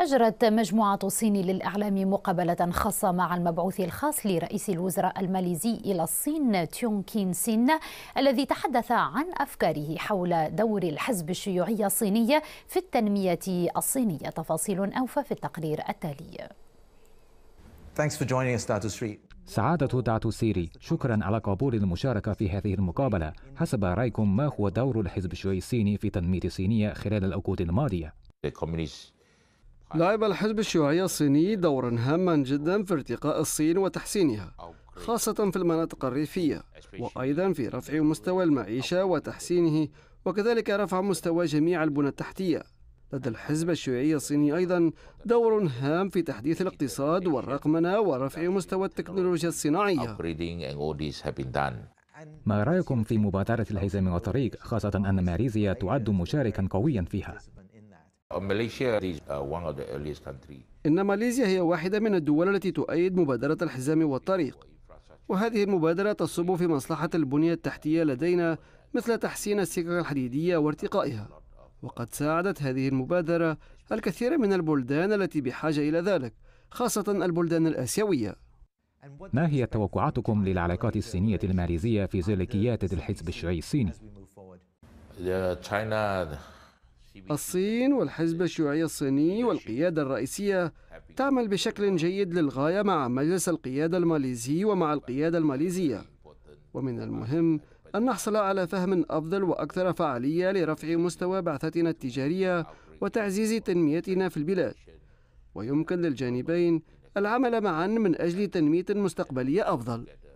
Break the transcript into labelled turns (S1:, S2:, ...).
S1: أجرت مجموعة الصين للإعلام مقابلة خاصة مع المبعوث الخاص لرئيس الوزراء الماليزي إلى الصين تيون كين سين الذي تحدث عن أفكاره حول دور الحزب الشيوعي الصيني في التنمية الصينية تفاصيل أوفى في التقرير التالي
S2: سعادة داتو سيري شكرا على قبول المشاركة في هذه المقابلة حسب رأيكم ما هو دور الحزب الشيوعي الصيني في تنمية الصينية خلال العقود الماضية
S3: لعب الحزب الشيوعي الصيني دورا هاما جدا في ارتقاء الصين وتحسينها خاصة في المناطق الريفية وأيضا في رفع مستوى المعيشة وتحسينه وكذلك رفع مستوى جميع البنى التحتية لدى الحزب الشيوعي الصيني أيضا دور هام في تحديث الاقتصاد والرقمنة ورفع مستوى التكنولوجيا الصناعية
S2: ما رأيكم في مبادرة الهزام والطريق خاصة أن ماليزيا تعد مشاركا قويا فيها Uh, uh,
S3: إن ماليزيا هي واحدة من الدول التي تؤيد مبادرة الحزام والطريق وهذه المبادرة تصب في مصلحة البنية التحتية لدينا مثل تحسين السكك الحديدية وارتقائها وقد ساعدت هذه المبادرة الكثير من البلدان التي بحاجة إلى ذلك خاصة البلدان الآسيوية
S2: ما هي توقعاتكم للعلاقات الصينية الماليزية في ظل قيادة الحزب الشيوعي الصيني؟
S3: الصين والحزب الشيوعي الصيني والقيادة الرئيسية تعمل بشكل جيد للغاية مع مجلس القيادة الماليزي ومع القيادة الماليزية ومن المهم أن نحصل على فهم أفضل وأكثر فعالية لرفع مستوى بعثتنا التجارية وتعزيز تنميتنا في البلاد ويمكن للجانبين العمل معا من أجل تنمية مستقبلية أفضل